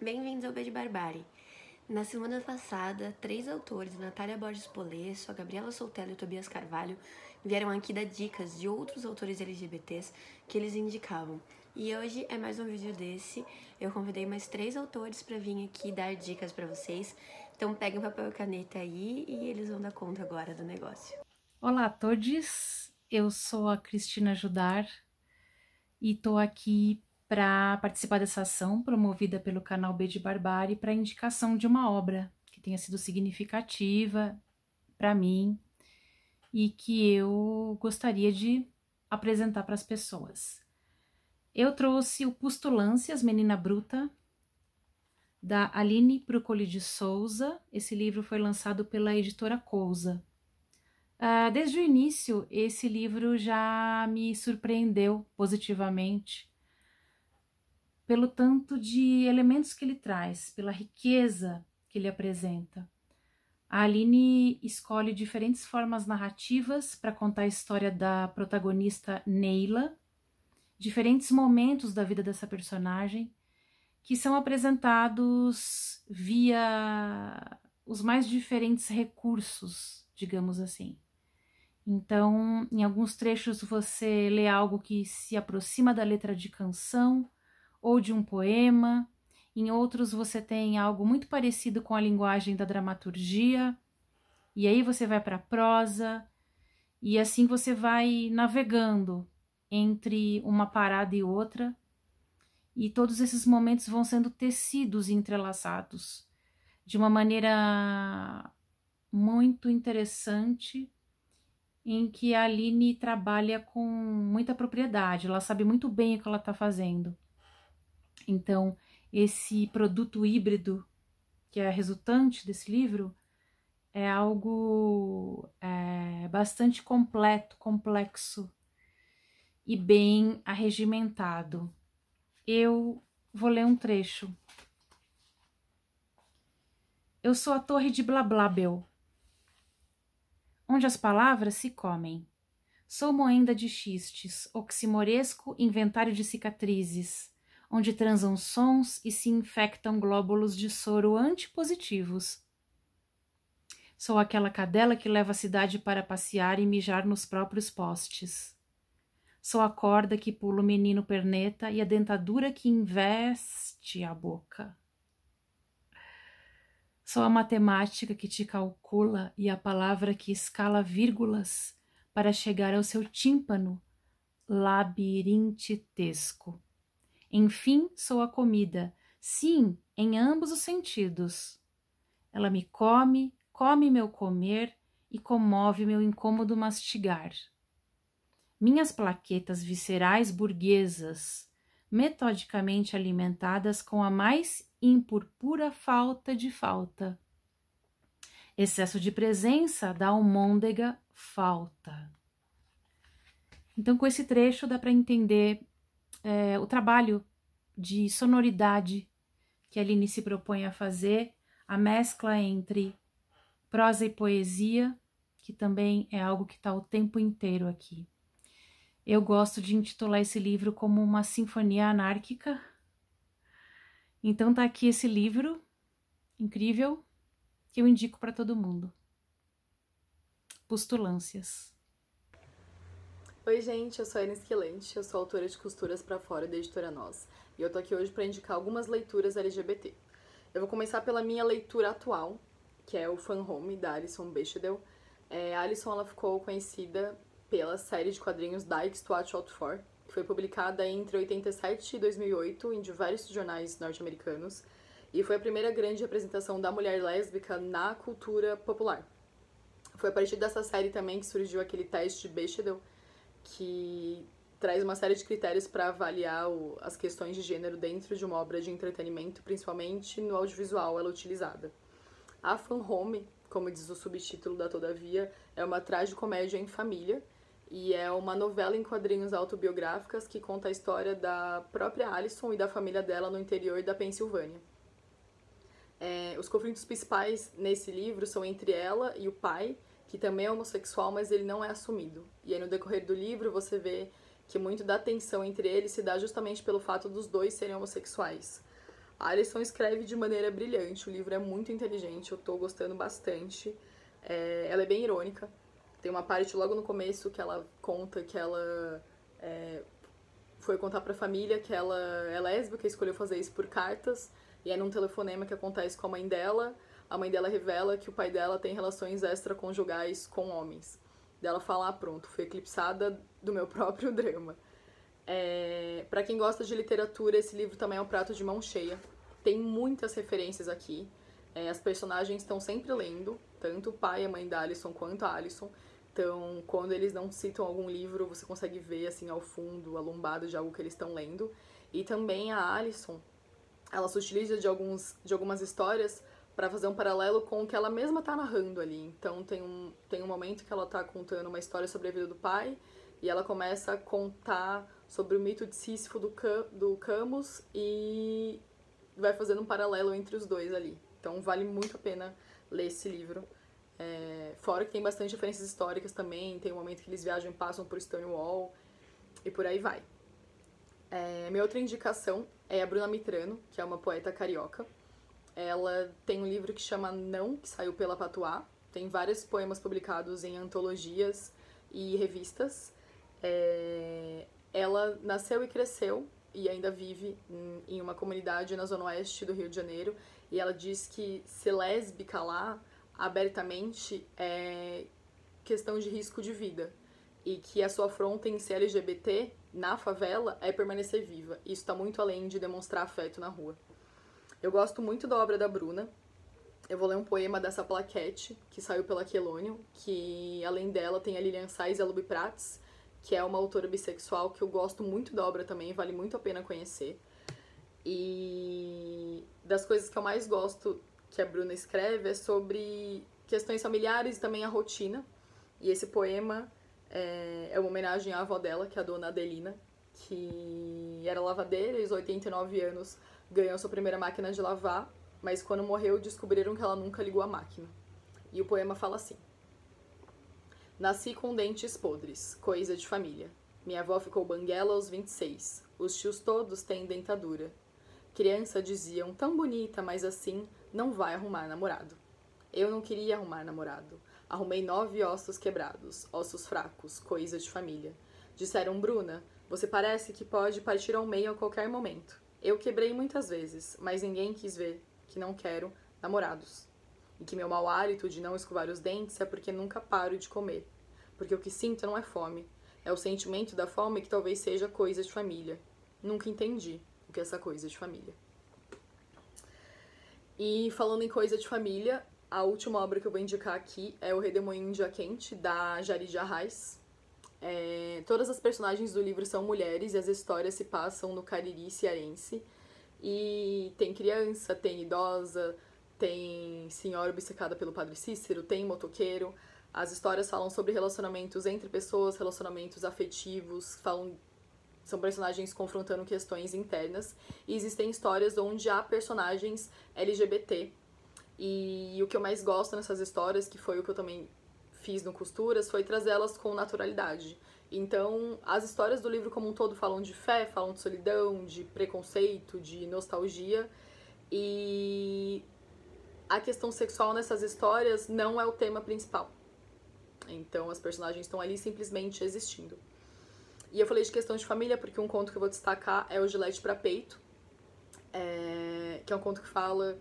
Bem-vindos ao B de Barbari. Na semana passada, três autores, Natália Borges Polesso, a Gabriela Soltelo e o Tobias Carvalho, vieram aqui dar dicas de outros autores LGBTs que eles indicavam. E hoje é mais um vídeo desse. Eu convidei mais três autores para vir aqui dar dicas para vocês. Então peguem papel e caneta aí e eles vão dar conta agora do negócio. Olá a todos, eu sou a Cristina Judar e estou aqui para participar dessa ação promovida pelo canal B de Barbárie para indicação de uma obra que tenha sido significativa para mim e que eu gostaria de apresentar para as pessoas. Eu trouxe o Pustulâncias, Menina Bruta, da Aline Procoli de Souza. Esse livro foi lançado pela editora Cousa. Uh, desde o início, esse livro já me surpreendeu positivamente pelo tanto de elementos que ele traz, pela riqueza que ele apresenta. A Aline escolhe diferentes formas narrativas para contar a história da protagonista Neila, diferentes momentos da vida dessa personagem que são apresentados via os mais diferentes recursos, digamos assim. Então, em alguns trechos você lê algo que se aproxima da letra de canção ou de um poema, em outros você tem algo muito parecido com a linguagem da dramaturgia, e aí você vai para a prosa, e assim você vai navegando entre uma parada e outra, e todos esses momentos vão sendo tecidos e entrelaçados de uma maneira muito interessante, em que a Aline trabalha com muita propriedade, ela sabe muito bem o que ela está fazendo. Então, esse produto híbrido que é resultante desse livro é algo é, bastante completo, complexo e bem arregimentado. Eu vou ler um trecho. Eu sou a torre de Blablabel, onde as palavras se comem. Sou moenda de xistes, oximoresco inventário de cicatrizes, onde transam sons e se infectam glóbulos de soro antipositivos. Sou aquela cadela que leva a cidade para passear e mijar nos próprios postes. Sou a corda que pula o menino perneta e a dentadura que investe a boca. Sou a matemática que te calcula e a palavra que escala vírgulas para chegar ao seu tímpano labirintitesco. Enfim, sou a comida, sim, em ambos os sentidos. Ela me come, come meu comer e comove meu incômodo mastigar minhas plaquetas viscerais burguesas, metodicamente alimentadas com a mais impurpura falta de falta. Excesso de presença da almôndega falta. Então, com esse trecho, dá para entender é, o trabalho de sonoridade que a Aline se propõe a fazer, a mescla entre prosa e poesia, que também é algo que está o tempo inteiro aqui. Eu gosto de intitular esse livro como uma sinfonia anárquica. Então tá aqui esse livro incrível que eu indico para todo mundo. Postulâncias. Oi, gente, eu sou a Ana Esquilante, eu sou autora de Costuras para Fora da editora Nós, e eu tô aqui hoje para indicar algumas leituras LGBT. Eu vou começar pela minha leitura atual, que é o Fan Home da Alison Bechdel. É, a Alison ela ficou conhecida pela série de quadrinhos Dykes to Watch Out For, que foi publicada entre 87 e 2008 em diversos jornais norte-americanos e foi a primeira grande representação da mulher lésbica na cultura popular. Foi a partir dessa série também que surgiu aquele teste Bechdel, que traz uma série de critérios para avaliar o, as questões de gênero dentro de uma obra de entretenimento, principalmente no audiovisual ela é utilizada. A Fan Home, como diz o subtítulo da Todavia, é uma tragicomédia em família e é uma novela em quadrinhos autobiográficas que conta a história da própria Alison e da família dela no interior da Pensilvânia. É, os conflitos principais nesse livro são entre ela e o pai, que também é homossexual, mas ele não é assumido. E aí, no decorrer do livro, você vê que muito da tensão entre eles se dá justamente pelo fato dos dois serem homossexuais. A Alison escreve de maneira brilhante, o livro é muito inteligente, eu estou gostando bastante. É, ela é bem irônica, tem uma parte logo no começo que ela conta que ela é, foi contar pra família que ela é lésbica, escolheu fazer isso por cartas, e é num telefonema que acontece com a mãe dela. A mãe dela revela que o pai dela tem relações extraconjugais com homens. Dela falar ah, pronto, fui eclipsada do meu próprio drama. É... Para quem gosta de literatura, esse livro também é um prato de mão cheia. Tem muitas referências aqui. É, as personagens estão sempre lendo, tanto o pai e a mãe da Alison quanto a Alison. Então, quando eles não citam algum livro, você consegue ver assim ao fundo, lombada de algo que eles estão lendo. E também a Alison, ela se utiliza de alguns de algumas histórias para fazer um paralelo com o que ela mesma está narrando ali. Então, tem um tem um momento que ela está contando uma história sobre a vida do pai e ela começa a contar sobre o mito de Sísifo do, do Camus e vai fazendo um paralelo entre os dois ali. Então, vale muito a pena ler esse livro. É, fora que tem bastante diferenças históricas também, tem um momento que eles viajam e passam por Stonewall e por aí vai. É, minha outra indicação é a Bruna Mitrano, que é uma poeta carioca. Ela tem um livro que chama Não, que saiu pela Patuá. Tem vários poemas publicados em antologias e revistas. É, ela nasceu e cresceu e ainda vive em, em uma comunidade na zona oeste do Rio de Janeiro. E ela diz que ser lésbica lá abertamente é, questão de risco de vida e que a sua afronta em ser LGBT na favela é permanecer viva. Isso está muito além de demonstrar afeto na rua. Eu gosto muito da obra da Bruna. Eu vou ler um poema dessa plaquete que saiu pela Quelônio, que além dela tem a Lilian Sais e a Lubi Prats, que é uma autora bissexual que eu gosto muito da obra também, vale muito a pena conhecer. E das coisas que eu mais gosto que a Bruna escreve é sobre questões familiares e também a rotina. E esse poema é, é uma homenagem à avó dela, que é a dona Adelina, que era lavadeira e aos 89 anos ganhou sua primeira máquina de lavar, mas quando morreu descobriram que ela nunca ligou a máquina. E o poema fala assim: Nasci com dentes podres, coisa de família. Minha avó ficou banguela aos 26. Os tios todos têm dentadura. Criança diziam tão bonita, mas assim não vai arrumar namorado. Eu não queria arrumar namorado. Arrumei nove ossos quebrados, ossos fracos, coisa de família. Disseram, Bruna, você parece que pode partir ao meio a qualquer momento. Eu quebrei muitas vezes, mas ninguém quis ver que não quero namorados. E que meu mau hálito de não escovar os dentes é porque nunca paro de comer. Porque o que sinto não é fome. É o sentimento da fome que talvez seja coisa de família. Nunca entendi que é essa coisa de família. E falando em coisa de família, a última obra que eu vou indicar aqui é O Redemoinho de Quente, da Jari Arraes. É, todas as personagens do livro são mulheres e as histórias se passam no Cariri cearense. E tem criança, tem idosa, tem senhora obcecada pelo Padre Cícero, tem motoqueiro. As histórias falam sobre relacionamentos entre pessoas, relacionamentos afetivos, falam são personagens confrontando questões internas. E existem histórias onde há personagens LGBT. E o que eu mais gosto nessas histórias, que foi o que eu também fiz no Costuras, foi trazê-las com naturalidade. Então, as histórias do livro como um todo falam de fé, falam de solidão, de preconceito, de nostalgia. E a questão sexual nessas histórias não é o tema principal. Então, as personagens estão ali simplesmente existindo. E eu falei de questão de família porque um conto que eu vou destacar é o Gilete para Peito, é... que é um conto que fala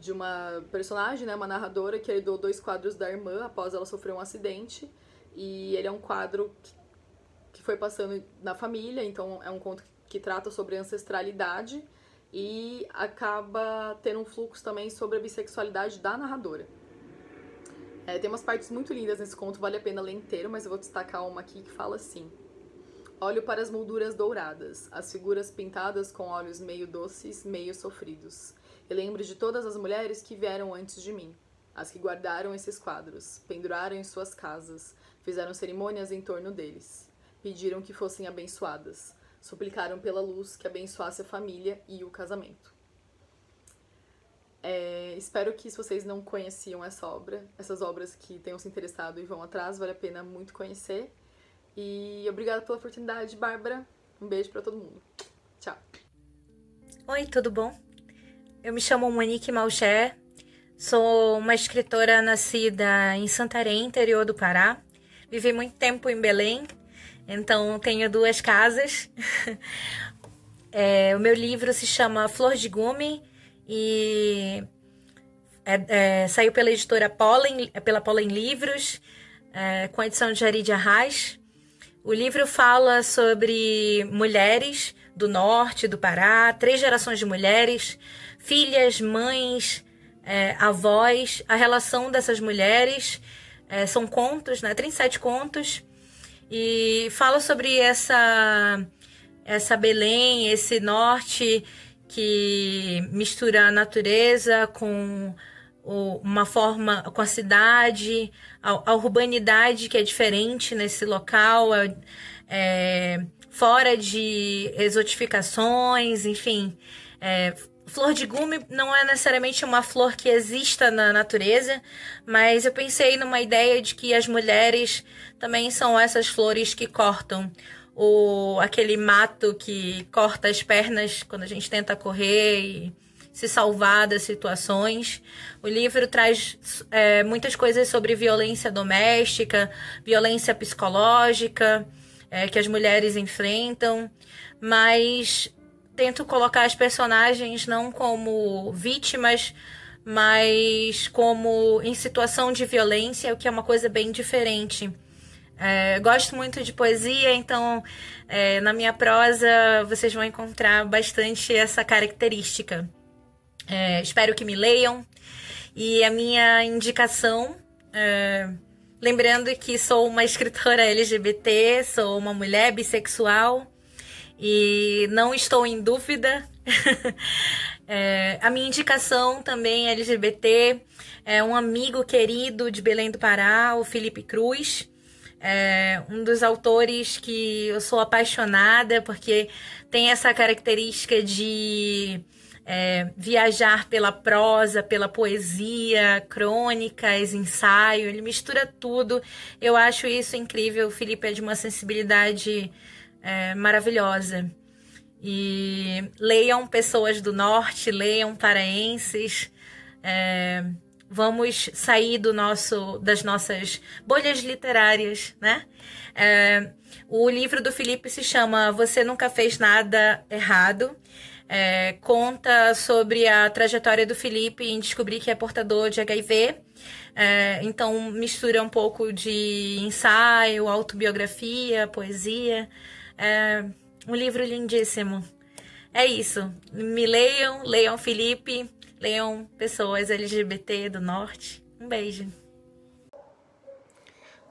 de uma personagem, né, uma narradora, que herdou dois quadros da irmã após ela sofrer um acidente. E ele é um quadro que foi passando na família, então é um conto que trata sobre ancestralidade e acaba tendo um fluxo também sobre a bissexualidade da narradora. É, tem umas partes muito lindas nesse conto, vale a pena ler inteiro, mas eu vou destacar uma aqui que fala assim. Olho para as molduras douradas, as figuras pintadas com olhos meio doces, meio sofridos. E lembro de todas as mulheres que vieram antes de mim, as que guardaram esses quadros, penduraram em suas casas, fizeram cerimônias em torno deles, pediram que fossem abençoadas, suplicaram pela luz que abençoasse a família e o casamento. É, espero que se vocês não conheciam essa obra, essas obras que tenham se interessado e vão atrás, vale a pena muito conhecer. E obrigada pela oportunidade, Bárbara. Um beijo para todo mundo. Tchau. Oi, tudo bom? Eu me chamo Monique Malcher, sou uma escritora nascida em Santarém, interior do Pará. Vivi muito tempo em Belém, então tenho duas casas. é, o meu livro se chama Flor de Gume, e é, é, saiu pela editora Pollen, pela Pollen Livros, é, com a edição de de Arraes. O livro fala sobre mulheres do norte, do Pará, três gerações de mulheres, filhas, mães, é, avós, a relação dessas mulheres. É, são contos, né? 37 contos. E fala sobre essa, essa Belém, esse norte que mistura a natureza com uma forma com a cidade, a, a urbanidade que é diferente nesse local, é, é, fora de exotificações, enfim. É, flor de gume não é necessariamente uma flor que exista na natureza, mas eu pensei numa ideia de que as mulheres também são essas flores que cortam o, aquele mato que corta as pernas quando a gente tenta correr e se salvar das situações. O livro traz é, muitas coisas sobre violência doméstica, violência psicológica é, que as mulheres enfrentam, mas tento colocar as personagens não como vítimas, mas como em situação de violência, o que é uma coisa bem diferente. É, gosto muito de poesia, então é, na minha prosa vocês vão encontrar bastante essa característica. É, espero que me leiam. E a minha indicação, é, lembrando que sou uma escritora LGBT, sou uma mulher bissexual e não estou em dúvida. É, a minha indicação também LGBT é um amigo querido de Belém do Pará, o Felipe Cruz. É um dos autores que eu sou apaixonada, porque tem essa característica de é, viajar pela prosa, pela poesia, crônicas, ensaio, ele mistura tudo. Eu acho isso incrível. O Felipe é de uma sensibilidade é, maravilhosa. E leiam pessoas do norte, leiam paraenses. É, Vamos sair do nosso, das nossas bolhas literárias, né? É, o livro do Felipe se chama Você Nunca Fez Nada Errado. É, conta sobre a trajetória do Felipe em descobrir que é portador de HIV. É, então, mistura um pouco de ensaio, autobiografia, poesia. É um livro lindíssimo. É isso. Me leiam, leiam Felipe. Leiam pessoas LGBT do norte. Um beijo.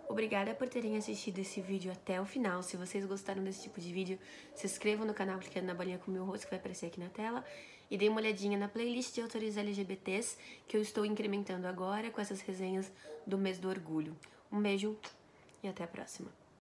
Obrigada por terem assistido esse vídeo até o final. Se vocês gostaram desse tipo de vídeo, se inscrevam no canal clicando na bolinha com o meu rosto que vai aparecer aqui na tela. E dê uma olhadinha na playlist de autores LGBTs que eu estou incrementando agora com essas resenhas do mês do orgulho. Um beijo e até a próxima.